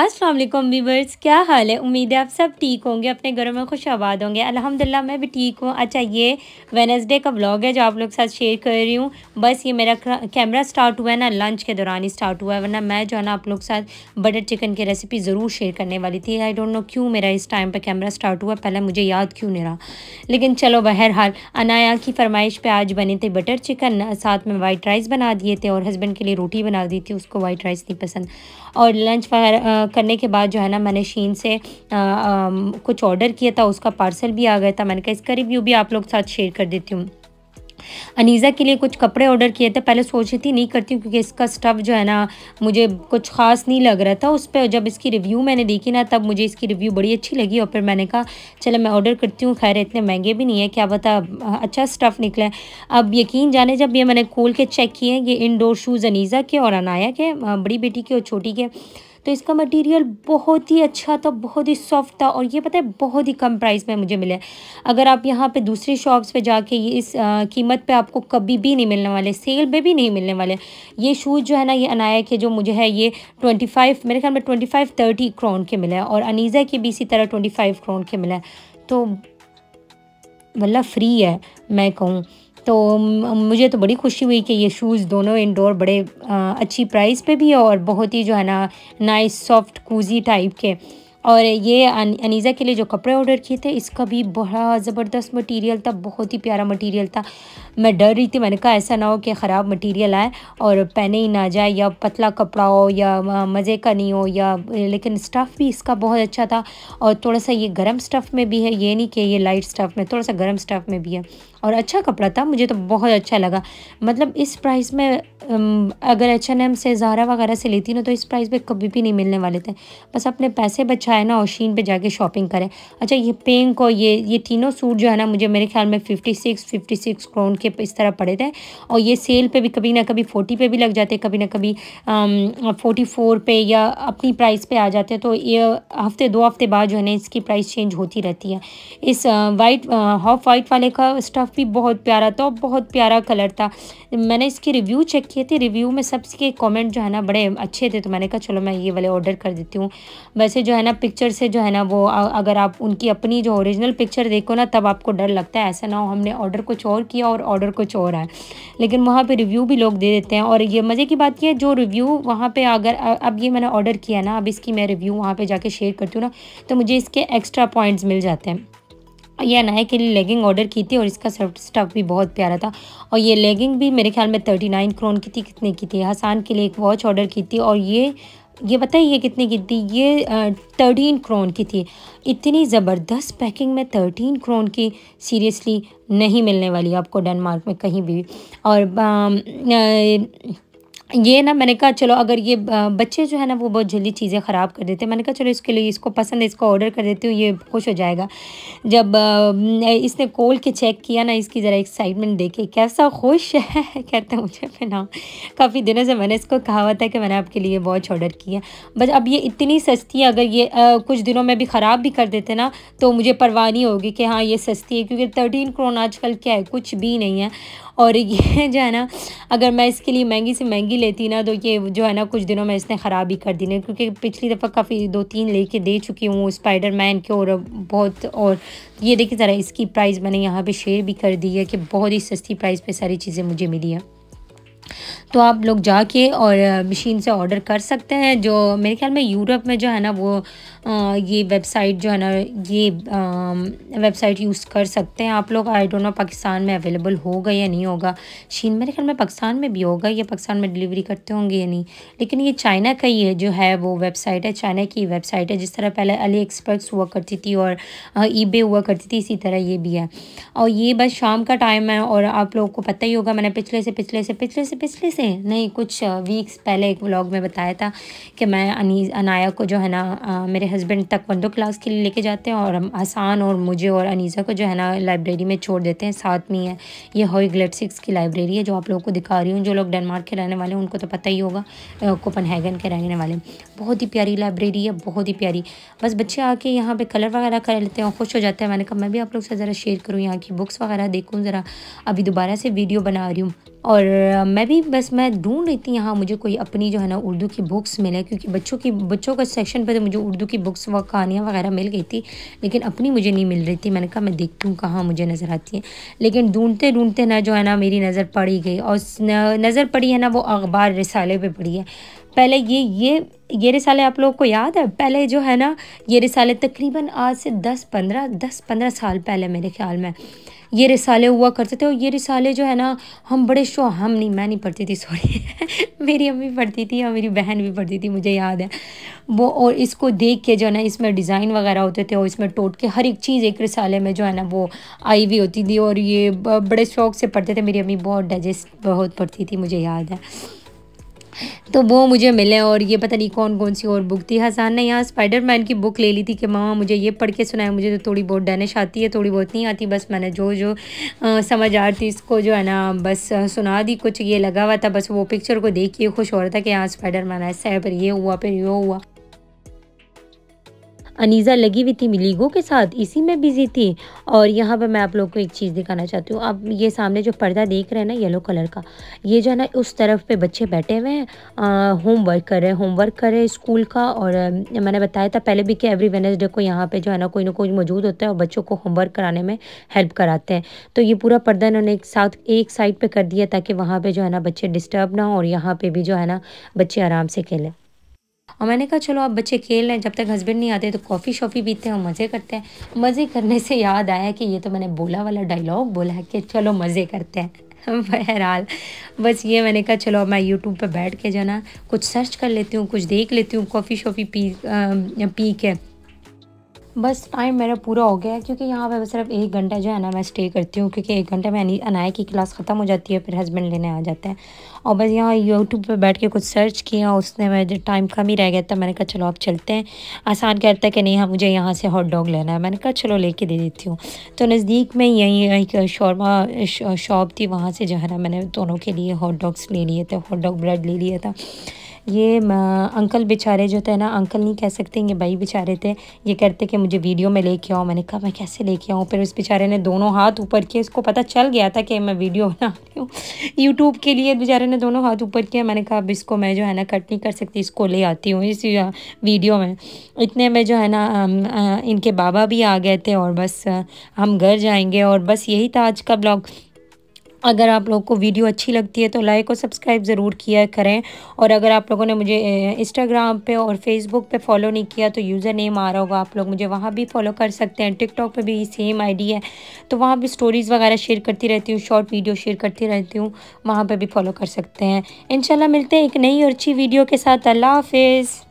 Aslam viewers क्या हाल है उम्मीद है आप सब ठीक होंगे अपने घरों में खुश आबाद होंगे अल्हम्दुलिल्लाह मैं भी ठीक हूँ अच्छा ये वेनसडे का ब्लॉग है जो आप लोग साथ शेयर कर रही हूँ बस ये मेरा कैमरा स्टार्ट हुआ है ना लंच के दौरान ही स्टार्ट हुआ है वरना मैं जो है ना आप लोग साथ बटर चिकन की रेसिपी ज़रूर शेयर करने वाली थी आई डोंट नो क्यों मेरा इस टाइम पर कैमरा स्टार्ट हुआ पहले मुझे याद क्यों नहीं रहा लेकिन चलो बहरहाल अनाया की फरमाइश पर आज बने थे बटर चिकन साथ में वाइट राइस बना दिए थे और हस्बैंड के लिए रोटी बना दी थी उसको वाइट राइस नहीं पसंद और लंच वगैरह करने के बाद जो है ना मैंने शीन से आ, आ, कुछ ऑर्डर किया था उसका पार्सल भी आ गया था मैंने कहा इसका रिव्यू भी आप लोग साथ शेयर कर देती हूँ अनीज़ा के लिए कुछ कपड़े ऑर्डर किए थे पहले सोच रही थी नहीं करती हूँ क्योंकि इसका स्टफ़ जो है ना मुझे कुछ ख़ास नहीं लग रहा था उस पर जब इसकी रिव्यू मैंने देखी ना तब मुझे इसकी रिव्यू बड़ी अच्छी लगी और फिर मैंने कहा चलो मैं ऑर्डर करती हूँ खैर इतने महंगे भी नहीं है क्या पता अच्छा स्टफ़ निकला अब यकीन जाने जब ये मैंने खोल के चेक किए ये इनडोर शूज़ अनीज़ा के और अनाया के बड़ी बेटी के और छोटी के तो इसका मटेरियल बहुत ही अच्छा था बहुत ही सॉफ्ट था और ये पता है बहुत ही कम प्राइस में मुझे मिला अगर आप यहाँ पे दूसरी शॉप्स पे जाके ये इस आ, कीमत पे आपको कभी भी नहीं मिलने वाले सेल में भी नहीं मिलने वाले ये शूज़ जो है ना ये अनाया के जो मुझे है ये ट्वेंटी फाइव मेरे ख्याल में ट्वेंटी फाइव थर्टी क्रोन के मिला है और अनीज़ा के भी इसी तरह ट्वेंटी फाइव क्रोन के मिला है तो मतलब फ्री है मैं कहूँ तो मुझे तो बड़ी खुशी हुई कि ये शूज़ दोनों इंडोर बड़े अच्छी प्राइस पे भी है और बहुत ही जो है ना नाइस सॉफ्ट कूजी टाइप के और ये अनीज़ा के लिए जो कपड़े ऑर्डर किए थे इसका भी बड़ा ज़बरदस्त मटेरियल था बहुत ही प्यारा मटेरियल था मैं डर रही थी मैंने कहा ऐसा ना हो कि ख़राब मटेरियल आए और पहने ही ना जाए या पतला कपड़ा हो या मज़े का नहीं हो या लेकिन स्टफ़ भी इसका बहुत अच्छा था और थोड़ा सा ये गर्म स्टफ़ में भी है ये नहीं कि ये लाइट स्टफ़ में थोड़ा सा गर्म स्टफ़ में भी है और अच्छा कपड़ा था मुझे तो बहुत अच्छा लगा मतलब इस प्राइस में अगर एच एन एम से ज़ारा वगैरह से लेती ना तो इस प्राइस में कभी भी नहीं मिलने वाले थे बस अपने पैसे बचा है ना और शीन पर जाके शॉपिंग करें अच्छा ये पिंक और ये ये तीनों सूट जो है ना मुझे मेरे ख्याल में फिफ्टी सिक्स फिफ्टी सिक्स क्रोन के इस तरह पड़े थे और ये सेल पे भी कभी ना कभी फोर्टी पे भी लग जाते कभी ना कभी फोर्टी फोर पे या अपनी प्राइस पे आ जाते तो ये हफ्ते दो हफ्ते बाद जो है ना इसकी प्राइस चेंज होती रहती है इस वाइट हॉफ वाइट वाले का स्टफ़ भी बहुत प्यारा था बहुत प्यारा कलर था मैंने इसकी रिव्यू चेक किए थे रिव्यू में सबके कमेंट जो है ना बड़े अच्छे थे तो मैंने कहा चलो मैं ये वाले ऑर्डर कर देती हूँ वैसे जो है ना पिक्चर से जो है ना वो अगर आप उनकी अपनी जो ओरिजिनल पिक्चर देखो ना तब आपको डर लगता है ऐसा ना हो हमने ऑर्डर कुछ और किया और ऑर्डर कुछ और है लेकिन वहाँ पर रिव्यू भी लोग दे देते हैं और ये मज़े की बात यह है जो रिव्यू वहाँ पर अगर अब ये मैंने ऑर्डर किया ना अब इसकी मैं रिव्यू वहाँ पर जाके शेयर करती हूँ ना तो मुझे इसके एक्स्ट्रा पॉइंट्स मिल जाते हैं यह नए के लिए लेगिंग ऑर्डर की थी और इसका स्टफ़ भी बहुत प्यारा था और ये लेगिंग भी मेरे ख्याल में थर्टी नाइन क्रोन की थी कितने की थी हसान के लिए एक वॉच ऑर्डर की थी और ये ये बताइए ये कितने की थी ये थर्टीन क्रोन की थी इतनी ज़बरदस्त पैकिंग में थर्टीन क्रोन की सीरियसली नहीं मिलने वाली आपको डेनमार्क में कहीं भी और आ, आ, ये ना मैंने कहा चलो अगर ये बच्चे जो है ना वो बहुत जल्दी चीज़ें ख़राब कर देते हैं मैंने कहा चलो इसके लिए इसको पसंद है इसको ऑर्डर कर देती हूँ ये खुश हो जाएगा जब इसने खोल के चेक किया ना इसकी ज़रा एक्साइटमेंट देखे कैसा खुश है कहते हैं मुझे फिर ना काफ़ी दिनों से मैंने इसको कहा हुआ था कि मैंने आपके लिए वॉच ऑर्डर किया बस अब ये इतनी सस्ती है अगर ये आ, कुछ दिनों में भी ख़राब भी कर देते ना तो मुझे परवानी होगी कि हाँ ये सस्ती है क्योंकि थर्टीन क्रोन आजकल क्या है कुछ भी नहीं है और ये जो है ना अगर मैं इसके लिए महंगी से महंगी भी लेती ना तो ये जो है ना कुछ दिनों में इसने ख़राब ही कर दी ना क्योंकि पिछली दफ़ा काफ़ी दो तीन लेके दे चुकी हूँ स्पाइडर मैन के और बहुत और ये देखिए ज़रा इसकी प्राइस मैंने यहाँ पे शेयर भी कर दी है कि बहुत ही सस्ती प्राइस पे सारी चीज़ें मुझे मिली हैं तो आप लोग जाके और मशीन से ऑर्डर कर सकते हैं जो मेरे ख्याल में यूरोप में जो है ना वो आ, ये वेबसाइट जो है ना ये वेबसाइट यूज़ कर सकते हैं आप लोग आई डोंट नो पाकिस्तान में अवेलेबल होगा या नहीं होगा शीन मेरे ख्याल में पाकिस्तान में भी होगा या पाकिस्तान में डिलीवरी करते होंगे या नहीं लेकिन ये चाइना का ही है जो है वो वेबसाइट है चाइना की वेबसाइट है जिस तरह पहले अली एक्सपर्ट्स हुआ करती थी और ई हुआ करती थी इसी तरह ये भी है और ये बस शाम का टाइम है और आप लोगों को पता ही होगा मैंने पिछले से पिछले से पिछले से से पिछले से नहीं कुछ वीक्स पहले एक व्लॉग में बताया था कि मैं अनीज अनाया को जो है ना मेरे हस्बैंड तकवंदो क्लास के लिए लेके जाते हैं और हम आसान और मुझे और अनीज़ा को जो है ना लाइब्रेरी में छोड़ देते हैं साथ में है ये ग्लेट ग्लेटसिक्स की लाइब्रेरी है जो आप लोगों को दिखा रही हूँ जो लोग डेनमार्क के रहने वाले हैं उनको तो पता ही होगा कोपन के रहने वाले बहुत ही प्यारी लाइब्रेरी है बहुत ही प्यारी बस बच्चे आके यहाँ पर कलर वगैरह कर लेते हैं खुश हो जाते हैं मैंने कहा मैं भी आप लोग से ज़रा शेयर करूँ यहाँ की बुक्स वगैरह देखूँ ज़रा अभी दोबारा से वीडियो बना रही हूँ और मैं भी बस मैं ढूंढ रही थी यहाँ मुझे कोई अपनी जो है ना उर्दू की बुक्स मिले क्योंकि बच्चों की बच्चों का सेक्शन पर तो मुझे उर्दू की बुक्स व कहानियाँ वगैरह मिल गई थी लेकिन अपनी मुझे नहीं मिल रही थी मैंने कहा मैं देखती हूँ कहाँ मुझे नज़र आती है लेकिन ढूंढते ढूंढते ना जो है ना मेरी नज़र पड़ी गई और नज़र पड़ी है ना वो अखबार रिसाले पर पड़ी है पहले ये ये ये रिसाले आप लोगों को याद है पहले जो है ना ये रिसाले तकरीबन आज से दस पंद्रह दस पंद्रह साल पहले मेरे ख्याल में ये रिसाले हुआ करते थे और ये रिसाले जो है ना हम बड़े शो हम नहीं मैं नहीं पढ़ती थी सॉरी मेरी अम्मी पढ़ती थी और मेरी बहन भी पढ़ती थी मुझे याद है वो और इसको देख के जो है ना इसमें डिज़ाइन वगैरह होते थे और इसमें टोट के हर एक चीज़ एक रिसाले में जो है ना वो आई हुई होती थी और ये बड़े शौक से पढ़ते थे मेरी अम्मी बहुत डाइजेस्ट बहुत पढ़ती थी मुझे याद है तो वो मुझे मिले और ये पता नहीं कौन कौन सी और बुक थी हसान ने यहाँ स्पाइडर मैन की बुक ले ली थी कि मामा मुझे ये पढ़ के सुनाए मुझे तो थोड़ी बहुत डैनिश आती है थोड़ी बहुत नहीं आती बस मैंने जो जो आ, समझ आ रही थी इसको जो है ना बस सुना दी कुछ ये लगा हुआ था बस वो पिक्चर को देख के खुश हो रहा था कि यहाँ स्पाइडर मैन ऐसा है फिर ये हुआ फिर ये हुआ अनीज़ा लगी हुई थी मिलीगो के साथ इसी में बिज़ी थी और यहाँ पर मैं आप लोग को एक चीज़ दिखाना चाहती हूँ आप ये सामने जो पर्दा देख रहे हैं ना येलो कलर का ये जो है ना उस तरफ पे बच्चे बैठे हुए हैं होमवर्क कर रहे हैं होमवर्क कर रहे हैं स्कूल का और आ, मैंने बताया था पहले भी कि एवरी वेनजडे को यहाँ पर जो है ना कोई ना कोई मौजूद होता है और बच्चों को होमवर्क कराने में हेल्प कराते हैं तो ये पूरा पर्दा इन्होंने एक साथ एक साइड पर कर दिया ताकि वहाँ पर जो है ना बच्चे डिस्टर्ब ना हो और यहाँ पर भी जो है ना बच्चे आराम से खेलें और मैंने कहा चलो आप बच्चे खेल रहे हैं जब तक हस्बैंड नहीं आते तो कॉफ़ी शॉफ़ी पीते हैं और मज़े करते हैं मज़े करने से याद आया कि ये तो मैंने बोला वाला डायलॉग बोला है कि चलो मज़े करते हैं बहरहाल बस ये मैंने कहा चलो मैं यूट्यूब पे बैठ के जाना कुछ सर्च कर लेती हूँ कुछ देख लेती हूँ कॉफ़ी शॉफ़ी पी आ, पी के बस टाइम मेरा पूरा हो गया है क्योंकि यहाँ पर सिर्फ एक घंटा जो है ना मैं स्टे करती हूँ क्योंकि एक घंटे में अनाया की क्लास ख़त्म हो जाती है फिर हस्बैंड लेने आ जाते हैं और बस यहाँ यूट्यूब पे बैठ के कुछ सर्च किया उसने मैं जो टाइम कम ही रह गया था मैंने कहा चलो आप चलते हैं आसान कहता है कि नहीं हाँ मुझे यहाँ से हॉट डॉग लेना है मैंने कहा चलो ले दे देती हूँ तो नज़दीक में यहीं एक शॉर्मा शॉप थी वहाँ से जो है ना मैंने दोनों के लिए हॉट डॉग्स ले लिए थे हॉट डॉग ब्रेड ले लिया था ये अंकल बेचारे जो थे ना अंकल नहीं कह सकते ये भाई बेचारे थे ये कहते कि मुझे वीडियो में लेके आओ मैंने कहा मैं कैसे लेके आऊँ फिर उस बेचारे ने दोनों हाथ ऊपर किए इसको पता चल गया था कि मैं वीडियो बना रही हूँ यूट्यूब के लिए बेचारे ने दोनों हाथ ऊपर किया मैंने कहा अब इसको मैं जो है ना कट नहीं कर सकती इसको ले आती हूँ इस वीडियो में इतने में जो है ना इनके बाबा भी आ गए थे और बस हम घर जाएंगे और बस यही था आज का ब्लॉग अगर आप लोग को वीडियो अच्छी लगती है तो लाइक और सब्सक्राइब ज़रूर किया करें और अगर आप लोगों ने मुझे इंस्टाग्राम पे और फेसबुक पे फॉलो नहीं किया तो यूज़र नेम आ रहा होगा आप लोग मुझे वहाँ भी फॉलो कर सकते हैं टिकटॉक पे भी सेम आईडी है तो वहाँ भी स्टोरीज़ वगैरह शेयर करती रहती हूँ शॉर्ट वीडियो शेयर करती रहती हूँ वहाँ पर भी फॉलो कर सकते हैं इन मिलते हैं एक नई और अच्छी वीडियो के साथ अल्लाह हाफिज़